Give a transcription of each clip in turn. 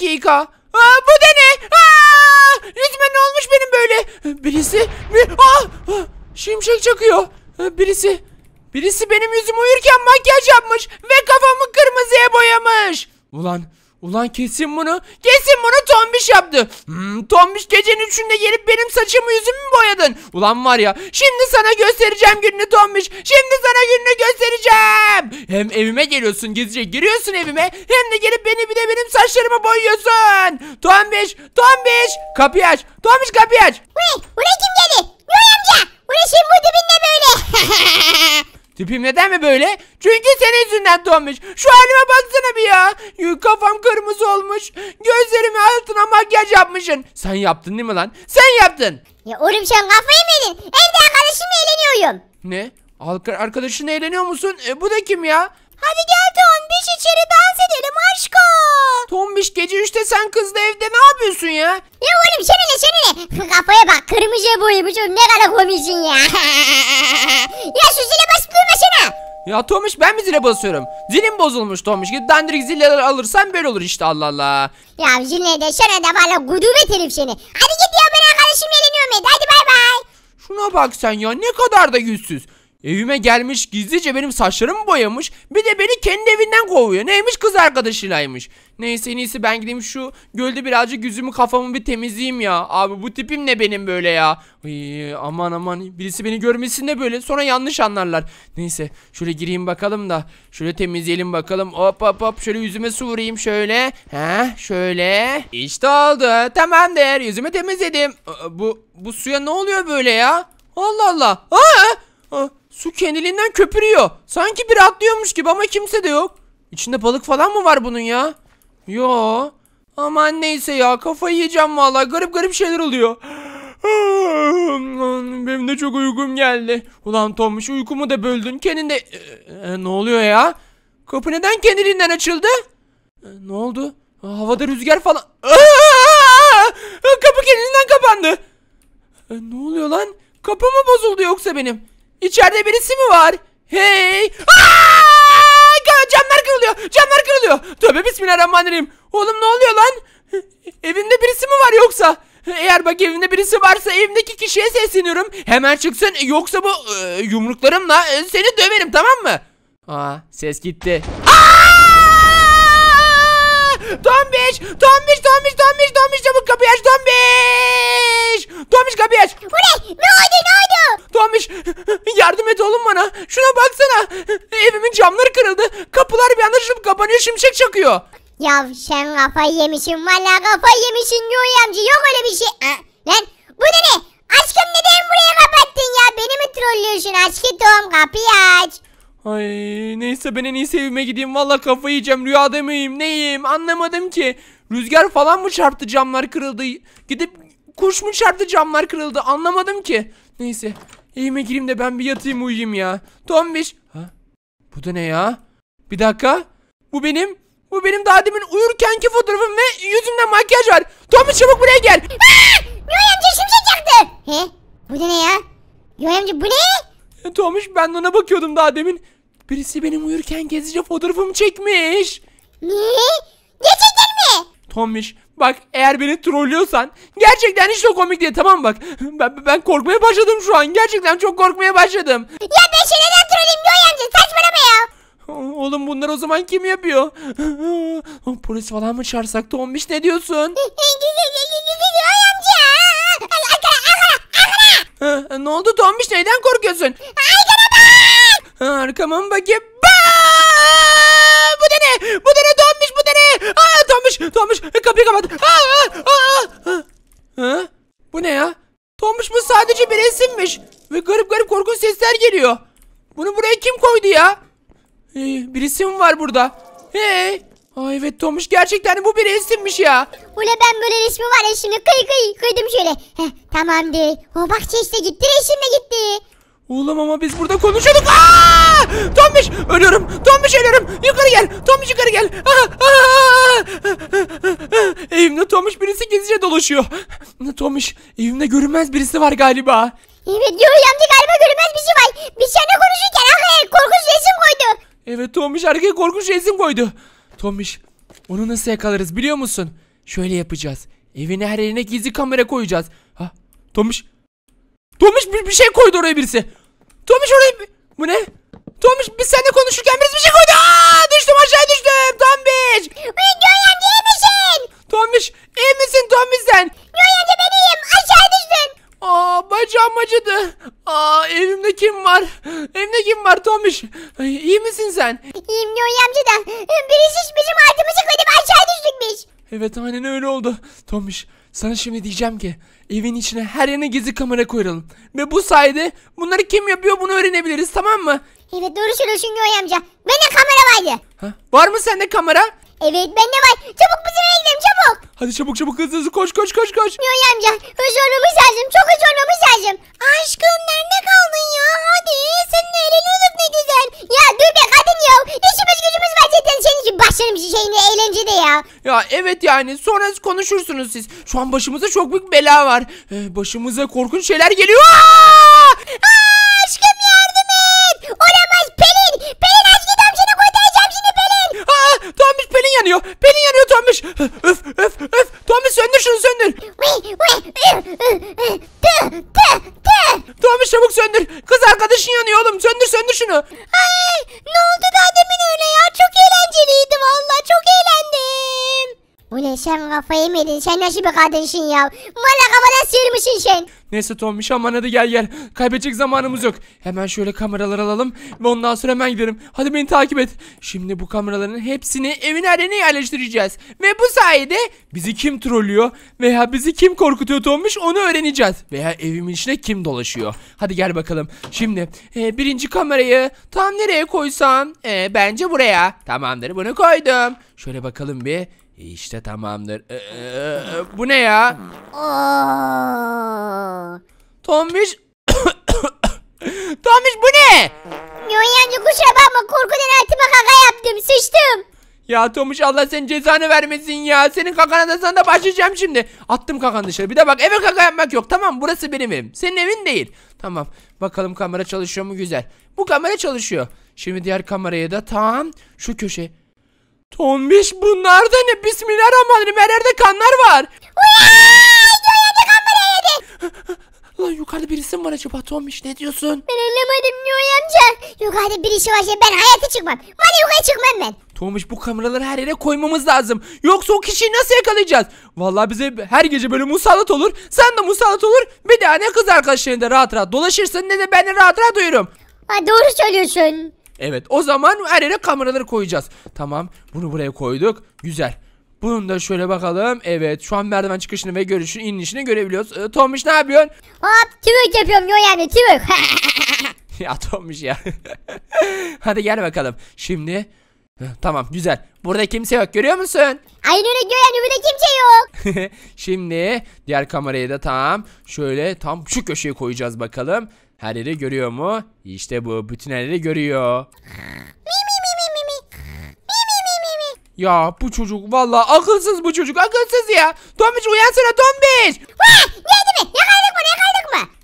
2 Aa, bu da ne? Aa, yüzme ne olmuş benim böyle? Birisi mi? Aa, ah, ah, şimşek çakıyor. Ee, birisi Birisi benim yüzümü uyurken makyaj yapmış ve kafamı kırmızıya boyamış. Ulan Ulan kesin bunu. Kesin bunu Tombiş yaptı. Hmm, tombiş gecenin üçünde gelip benim saçımı yüzümü mü boyadın? Ulan var ya şimdi sana göstereceğim gününü Tombiş. Şimdi sana gününü göstereceğim. Hem evime geliyorsun gizlice giriyorsun evime hem de gelip beni bir de benim saçlarımı boyuyorsun. Tombiş Tombiş kapıyı aç. Tombiş kapıyı aç. Ulan, ulan kim geldi? Ulan amca. Ulan şimdi burada benimle böyle. Tipim neden mi böyle? Çünkü senin yüzünden donmuş. Şu halime baksana bir ya. Kafam kırmızı olmuş. Gözlerimi altına makyaj yapmışsın. Sen yaptın değil mi lan? Sen yaptın. Ya oğlum sen kafayı mı yedin? Evde arkadaşımla eğleniyorum. Ne? Arkadaşın eğleniyor musun? E, bu da kim ya? Hadi gel Tombiş içeri dans edelim aşko. Tombiş gece 3'te sen kızla evde ne yapıyorsun ya? Ya oğlum şenele şenele. Kafaya bak kırmızı boyu bu ne kadar komiksin ya. ya şu zile basıp durmasana. Ya Tomiş ben mi zile basıyorum? Zilim bozulmuş Tomiş. Git dandirik zileler alırsan böyle olur işte Allah Allah. Ya zile de şene de valla gudubet herif seni. Hadi git ya ben arkadaşımla eğleniyorum hadi bay bay. Şuna bak sen ya ne kadar da yüzsüz. Evime gelmiş gizlice benim saçlarımı boyamış bir de beni kendi evinden kovuyor. Neymiş kız arkadaşıylaymış. Neyse en iyisi ben gideyim şu gölde birazcık yüzümü kafamı bir temizleyeyim ya. Abi bu tipim ne benim böyle ya. Ay, aman aman birisi beni görmesin de böyle sonra yanlış anlarlar. Neyse şöyle gireyim bakalım da şöyle temizleyelim bakalım. Hop hop hop şöyle yüzüme su vurayım şöyle. He şöyle. İşte oldu tamamdır yüzümü temizledim. Ee, bu, bu suya ne oluyor böyle ya? Allah Allah. Aa! Aa! Su kendiliğinden köpürüyor. Sanki bir atlıyormuş gibi ama kimse de yok. İçinde balık falan mı var bunun ya? Yo. Aman neyse ya kafayı yiyeceğim vallahi garip garip şeyler oluyor. Benim de çok uykum geldi. Ulan Tomuş uykumu da böldün. Kendin de... Ee, ne oluyor ya? Kapı neden kendiliğinden açıldı? Ee, ne oldu? Havada rüzgar falan... Aa! Kapı kendinden kapandı. Ee, ne oluyor lan? Kapı mı bozuldu yoksa benim? İçeride birisi mi var? Hey! Aa! Camlar kırılıyor. Camlar kırılıyor. Tövbe bismillahirrahmanirrahim. Oğlum ne oluyor lan? Evinde birisi mi var yoksa? Eğer bak evinde birisi varsa evimdeki kişiye sesleniyorum. Hemen çıksın yoksa bu e, yumruklarımla e, seni döverim tamam mı? Aa ses gitti. Tombiş! Tombiş! Tombiş! Tombiş! Tombiş! Çabuk kapıyı aç Tombiş! Tombiş kapıyı aç! Bu ne? Ne oldu? Ne kırılmış. Yardım et oğlum bana. Şuna baksana. Evimin camları kırıldı. Kapılar bir anda şıp kapanıyor şimşek çakıyor. Ya sen kafayı yemişsin. Valla kafayı yemişsin Yoy amca. Yok öyle bir şey. lan bu ne ne? Aşkım neden buraya kapattın ya? Beni mi trollüyorsun aşkım? Kapıyı aç. Ay neyse ben en iyisi evime gideyim. Valla kafayı yiyeceğim. Rüyada mıyım? Neyim? Anlamadım ki. Rüzgar falan mı çarptı camlar kırıldı? Gidip kuş mu çarptı camlar kırıldı? Anlamadım ki. Neyse Evime gireyim de ben bir yatayım uyuyayım ya. Tombiş. Ha? Bu da ne ya? Bir dakika. Bu benim. Bu benim daha demin uyurkenki fotoğrafım ve yüzümde makyaj var. Tombiş çabuk buraya gel. Aa! Yoy amca şimşek çaktı. He? Bu da ne ya? Yoy amca bu ne? E, Tombiş ben de ona bakıyordum daha demin. Birisi benim uyurken gezici fotoğrafımı çekmiş. Ne? Gerçekten mi? Tombiş Bak eğer beni trollüyorsan gerçekten hiç çok komik değil tamam mı bak. Ben, ben korkmaya başladım şu an. Gerçekten çok korkmaya başladım. Ya ben şey neden trolleyim Joy amca saçmalama ya. Oğlum bunlar o zaman kim yapıyor? Polis falan mı çağırsak Tombiş ne diyorsun? Joy amca. ne oldu Tombiş neyden korkuyorsun? Arkama bak. Arkama mı bakayım? gitmiş. Ve garip garip korkunç sesler geliyor. Bunu buraya kim koydu ya? Ee, birisi mi var burada? Hey. Ay evet Tomuş gerçekten bu bir resimmiş ya. Ula ben böyle resmi var eşimi kıy kıy kıydım şöyle. Heh, tamamdır. O bak işte gitti resimle gitti. Oğlum ama biz burada konuşuyorduk. Aa! Tombiş ölüyorum. Tombiş ölüyorum. Yukarı gel. Tombiş yukarı gel. Evimde Tombiş birisi gizlice dolaşıyor. Tombiş evimde görünmez birisi var galiba. Evet Yoy amca galiba görünmez bir şey var. Bir şeyle konuşurken ah, eh, korkunç resim koydu. Evet Tomiş arkaya korkunç resim koydu. Tomiş onu nasıl yakalarız biliyor musun? Şöyle yapacağız. Evin her yerine gizli kamera koyacağız. Ha Tomiş Tomiş bir, bir şey koydu oraya birisi. Tomiş oraya... Bu ne? Tomiş biz seninle konuşurken birisi bir şey koydu. olmuş? Ay, misin sen? İyiyim Nuri amca da. Iı, Birisi şişmişim altımızı koydum aşağı düştükmiş. Evet aynen öyle oldu. Tomiş sana şimdi diyeceğim ki evin içine her yerine gizli kamera koyalım. Ve bu sayede bunları kim yapıyor bunu öğrenebiliriz tamam mı? Evet doğru söylüyorsun Nuri amca. Bende kamera vardı. Ha? Var mı sende kamera? Evet ben bende var. Çabuk bizim eve gidelim çabuk. Hadi çabuk çabuk hızlı hızlı koş koş koş koş. Yoy amca hızlı olmamız lazım. Çok hızlı olmamış lazım. Aşkım nerede kaldın ya? Hadi senin eğleniyorduk ne güzel. Ya dur be kadın ya. İşimiz gücümüz var zaten senin için. Başlarım şeyini eğlencede ya. Ya evet yani sonra konuşursunuz siz. Şu an başımıza çok büyük bela var. Ee, başımıza korkunç şeyler geliyor. Aa! Aa, aşkım yardım et. Kafayı mı yedin? Sen nasıl bir kadınsın ya? Valla kafadan sıyırmışsın sen. Neyse Tombiş aman hadi gel gel. Kaybedecek zamanımız yok. Hemen şöyle kameralar alalım ve ondan sonra hemen giderim. Hadi beni takip et. Şimdi bu kameraların hepsini evin haline yerleştireceğiz. Ve bu sayede bizi kim trollüyor veya bizi kim korkutuyor Tombiş onu öğreneceğiz. Veya evimin içine kim dolaşıyor. Hadi gel bakalım. Şimdi e, birinci kamerayı tam nereye koysam? E, bence buraya. Tamamdır bunu koydum. Şöyle bakalım bir. E, işte tamamdır. Ee, bu ne ya? Oo. Tombiş. Tombiş bu ne? Yonya kusura bakma korku denetimi kaka yaptım sıçtım. Ya Tomuş Allah senin cezanı vermesin ya. Senin kakana da sana da başlayacağım şimdi. Attım kakanı dışarı. Bir de bak eve kaka yapmak yok. Tamam burası benim evim. Senin evin değil. Tamam. Bakalım kamera çalışıyor mu? Güzel. Bu kamera çalışıyor. Şimdi diğer kameraya da tam şu köşe. Tombiş bunlar da ne? Bismillahirrahmanirrahim her yerde kanlar var. Göğe kanları yedi. Lan yukarıda birisi mi var acaba Tombiş ne diyorsun? Ben anlamadım Noy amca. Yukarıda bir var şey ben hayata çıkmam. Bana yukarı çıkmam ben. Tombiş bu kameraları her yere koymamız lazım. Yoksa o kişiyi nasıl yakalayacağız? Vallahi bize her gece böyle musallat olur. Sen de musallat olur. Bir daha ne kız arkadaşlarında rahat rahat dolaşırsın ne de beni rahat rahat duyurum. Ha, doğru söylüyorsun. Evet o zaman her yere kameraları koyacağız. Tamam bunu buraya koyduk. Güzel. Bunu da şöyle bakalım. Evet şu an merdiven çıkışını ve görüşünü inişini görebiliyoruz. Ee, Tomiş ne yapıyorsun? Hop tüvük yapıyorum yo yani tüvük. ya Tomiş ya. Hadi gel bakalım. Şimdi ee, Tamam güzel. Burada kimse yok görüyor musun? Aynen öyle yani, burada kimse yok. Şimdi diğer kamerayı da tam şöyle tam şu köşeye koyacağız bakalım. Her yeri görüyor mu? İşte bu. Bütün her yeri görüyor. Ya bu çocuk valla akılsız bu çocuk akılsız ya. Tombiş uyansana Tombiş. Vay! Geldi mi? Yakaladım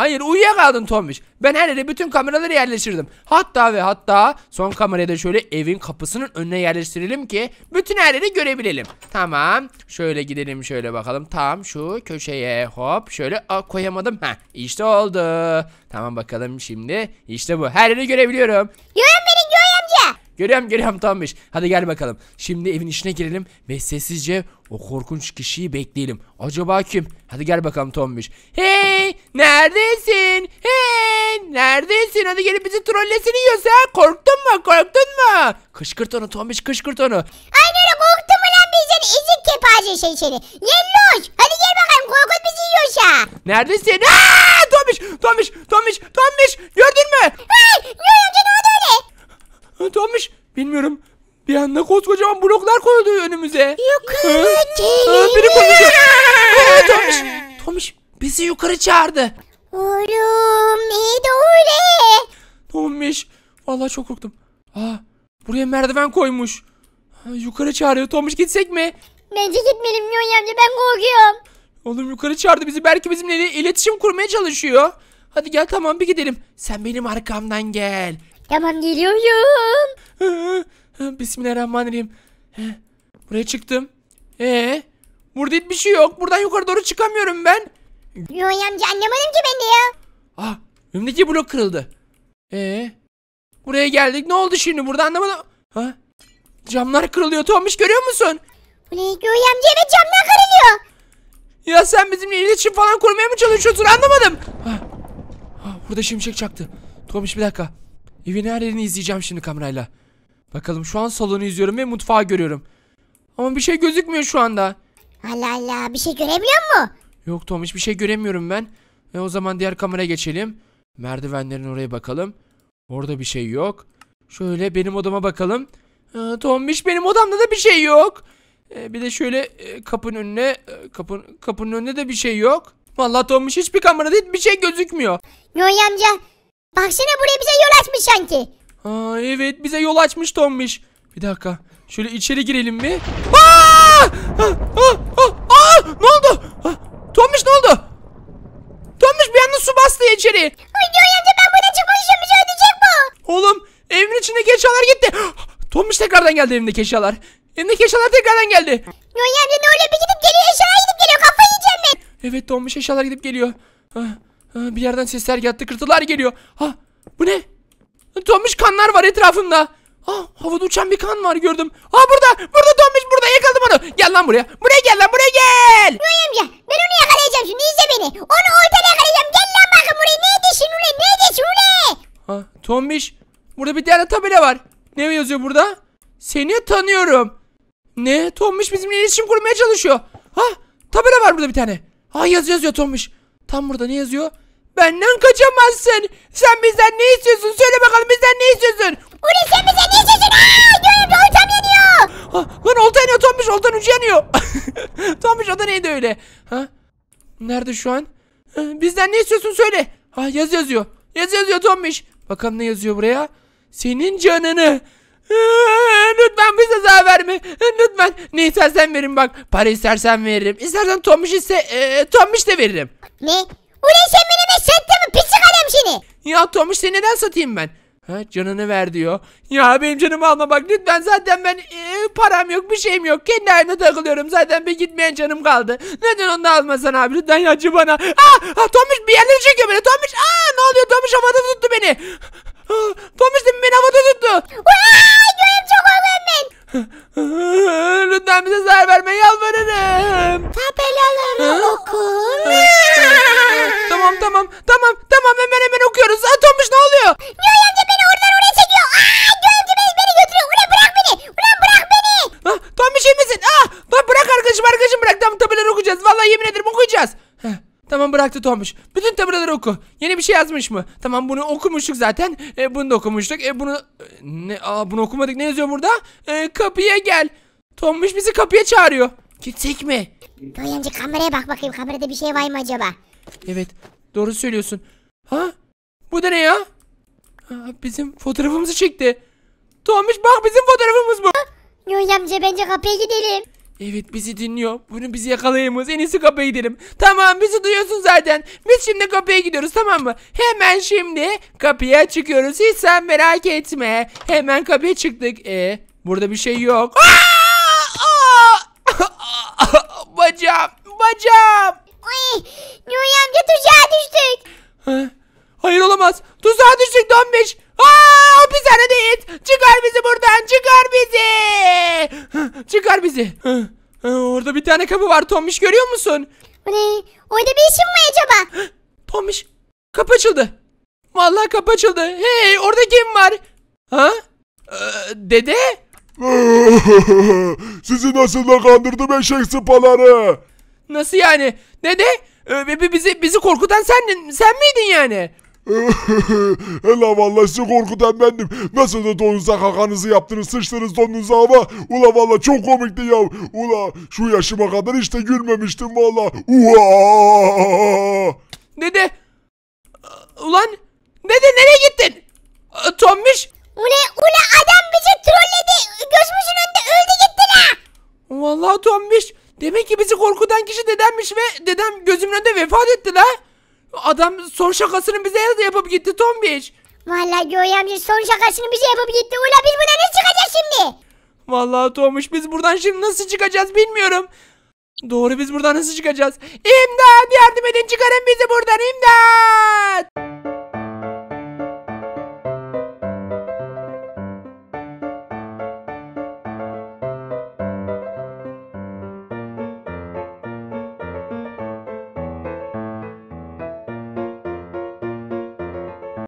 Hayır uyuyakaldın Tomiş. Ben her yere bütün kameraları yerleştirdim. Hatta ve hatta son kamerayı da şöyle evin kapısının önüne yerleştirelim ki bütün her yeri görebilelim. Tamam. Şöyle gidelim şöyle bakalım. Tam şu köşeye hop şöyle a, koyamadım. Heh işte oldu. Tamam bakalım şimdi. İşte bu. Her yeri görebiliyorum. Yorum beni Görüyorum görüyorum Tombiş. Hadi gel bakalım. Şimdi evin içine girelim ve sessizce o korkunç kişiyi bekleyelim. Acaba kim? Hadi gel bakalım Tombiş. Hey! Neredesin? Hey! Neredesin? Hadi gelip bizi trollesin yiyorsa. Korktun mu? Korktun mu? Kışkırt onu Tombiş kışkırt onu. Aynen öyle korktun mu lan bizden hani ezik kepaze şey seni. Yelloş! Hadi gel bakalım korkut bizi yiyorsa. Neredesin? Aa! Tombiş! Tombiş! Tombiş! Tombiş! Gördün mü? Hey! Görünce ne oldu Tombiş bilmiyorum. Bir anda koskocaman bloklar koyuldu önümüze. Yukarı Ha, gelin. biri konuşuyor. Aa, bizi yukarı çağırdı. Oğlum iyi de öyle. Tombiş vallahi çok korktum. Aa, buraya merdiven koymuş. yukarı çağırıyor. Tombiş gitsek mi? Bence gitmeliyim Yonya ben korkuyorum. Oğlum yukarı çağırdı bizi. Belki bizimle iletişim kurmaya çalışıyor. Hadi gel tamam bir gidelim. Sen benim arkamdan gel. Tamam geliyorum. Bismillahirrahmanirrahim. Buraya çıktım. Ee, burada hiçbir şey yok. Buradan yukarı doğru çıkamıyorum ben. Yoy amca anlamadım ki ben de ya. Ah, önümdeki blok kırıldı. Ee, buraya geldik. Ne oldu şimdi? Burada anlamadım. Ha? Camlar kırılıyor Tomiş görüyor musun? Yoy amca evet camlar kırılıyor. Ya sen bizimle iletişim falan kurmaya mı çalışıyorsun anlamadım. Ha. Ha, burada şimşek çaktı. Tomiş bir dakika. Evin her yerini izleyeceğim şimdi kamerayla. Bakalım şu an salonu izliyorum ve mutfağı görüyorum. Ama bir şey gözükmüyor şu anda. Allah Allah bir şey görebiliyor mu? Yok Tom hiçbir şey göremiyorum ben. Ve o zaman diğer kameraya geçelim. Merdivenlerin oraya bakalım. Orada bir şey yok. Şöyle benim odama bakalım. E, Tom hiç benim odamda da bir şey yok. Ee, bir de şöyle e, kapının önüne e, kapın, kapının önünde de bir şey yok. Vallahi Tombiş hiçbir kamerada hiçbir şey gözükmüyor. Noy amca Baksana buraya bize yol açmış sanki. Aa, evet bize yol açmış Tombiş. Bir dakika. Şöyle içeri girelim mi? Aa! Aa! Aa! Aa! Ne oldu? Aa! ne oldu? Tombiş bir anda su bastı içeri. Ay diyor amca ben burada çıkmak istiyorum bizi ödeyecek bu. Oğlum evin içindeki eşyalar gitti. Tombiş tekrardan geldi evindeki eşyalar. Evindeki eşyalar tekrardan geldi. Diyor ne oluyor bir gidip geliyor eşyalar gidip geliyor kafayı yiyeceğim ben. Evet Tombiş eşyalar gidip geliyor. Lan bir yerden sesler geldi kırtılar geliyor. Ha bu ne? Donmuş kanlar var etrafında Ha havada uçan bir kan var gördüm. Ha burada burada donmuş burada yakaladım onu. Gel lan buraya. Buraya gel lan buraya gel. Buraya ya ben onu yakalayacağım şimdi izle beni. Onu orada yakalayacağım. Gel lan bakın buraya ne edişin ulan ne edişin ulan. Ha Tombiş burada bir tane tabela var. Ne yazıyor burada? Seni tanıyorum. Ne? Tommiş bizimle iletişim kurmaya çalışıyor. Ha tabela var burada bir tane. Ha yazıyor yazıyor Tombiş. Tam burada ne yazıyor? Benden kaçamazsın. Sen bizden ne istiyorsun? Söyle bakalım bizden ne istiyorsun? Ulan sen bize ne istiyorsun? Aaa göğümde oltam yanıyor. Ha, lan olta yanıyor Tombiş. Oltan ucu yanıyor. Tombiş o da neydi öyle? Ha? Nerede şu an? Ha, bizden ne istiyorsun söyle. Ha yaz yazıyor. Yaz yazıyor Tombiş. Bakalım ne yazıyor buraya? Senin canını. Ee, lütfen bize zarar verme. Ee, lütfen. Ne istersen verin bak. Para istersen veririm. İstersen Tomiş ise e, ee, Tomiş de veririm. Ne? Ulan sen beni beni sattı mı pislik adam seni. Ya Tomuş seni neden satayım ben? Ha, canını ver diyor. Ya benim canımı alma bak lütfen zaten ben e, param yok bir şeyim yok. Kendi halimde takılıyorum zaten bir gitmeyen canım kaldı. Neden onu almasan abi lütfen acı bana. Aa, ah, aa ah, Tomuş bir yerleri çekiyor beni Tomuş. Aa ah, ne oluyor Tomuş havada tuttu beni. Aa, Tomuş değil mi beni havada tuttu. Göğüm çok oldum ben. lütfen bize zarar verme yalvarırım. Tabelaları okun. Tamam tamam tamam tamam hemen hemen okuyoruz. Ha ne oluyor? Noel amca beni oradan oraya çekiyor. Aa, Noel amca beni, götürüyor. Ulan bırak beni. Ulan bırak beni. Ha, ah, Tomuş şey iyi misin? Ah, lan bırak arkadaşım arkadaşım bırak. Tamam tabelaları okuyacağız. Vallahi yemin ederim okuyacağız. Heh. Tamam bıraktı Tomuş. Bütün tabelaları oku. Yeni bir şey yazmış mı? Tamam bunu okumuştuk zaten. E, bunu da okumuştuk. E, bunu ne? Aa, bunu okumadık. Ne yazıyor burada? E, kapıya gel. Tomuş bizi kapıya çağırıyor. Gitsek mi? Noel kameraya bak bakayım. Kamerada bir şey var mı acaba? Evet. Doğru söylüyorsun. Ha? Bu da ne ya? bizim fotoğrafımızı çekti. Tomiş bak bizim fotoğrafımız bu. Yoy amca bence kapıya gidelim. Evet bizi dinliyor. Bunu bizi yakalayamaz. En iyisi kapıya gidelim. Tamam bizi duyuyorsun zaten. Biz şimdi kapıya gidiyoruz tamam mı? Hemen şimdi kapıya çıkıyoruz. Hiç sen merak etme. Hemen kapıya çıktık. E burada bir şey yok. Aa! Aa! bacağım. Bacağım. Ay Nuri tuzağa düştük. Hayır olamaz. Tuzağa düştük donmuş. Aa, hapishanedeyiz. Çıkar bizi buradan. Çıkar bizi. Çıkar bizi. E, orada bir tane kapı var Tomiş görüyor musun? Bu ne? Orada bir işim var acaba? Tomiş kapı açıldı. Vallahi kapı açıldı. Hey orada kim var? Ha? Ee, dede? Sizi nasıl da kandırdım eşek sıpaları. Nasıl yani? Ne ne? Ee, bizi bizi korkutan sendin. Sen miydin yani? Ela valla sizi korkutan bendim. Nasıl da donunuza kakanızı yaptınız sıçtınız donunuza ama. Ula valla çok komikti ya. Ula şu yaşıma kadar hiç de gülmemiştim valla. Dede. Ulan. Dede nereye gittin? Ee, Tommiş. Ula, ula adam bizi trolledi. Gözümüzün önünde öldü gitti la. Valla Tommiş. Demek ki bizi korkutan kişi dedemmiş ve dedem gözümün önünde vefat etti la. Adam son şakasını bize yapıp gitti Tombiş. Vallahi Joey amca son şakasını bize yapıp gitti. Ula biz buradan ne çıkacağız şimdi? Vallahi Tomuş biz buradan şimdi nasıl çıkacağız bilmiyorum. Doğru biz buradan nasıl çıkacağız? İmdat yardım edin çıkarın bizi buradan imdat.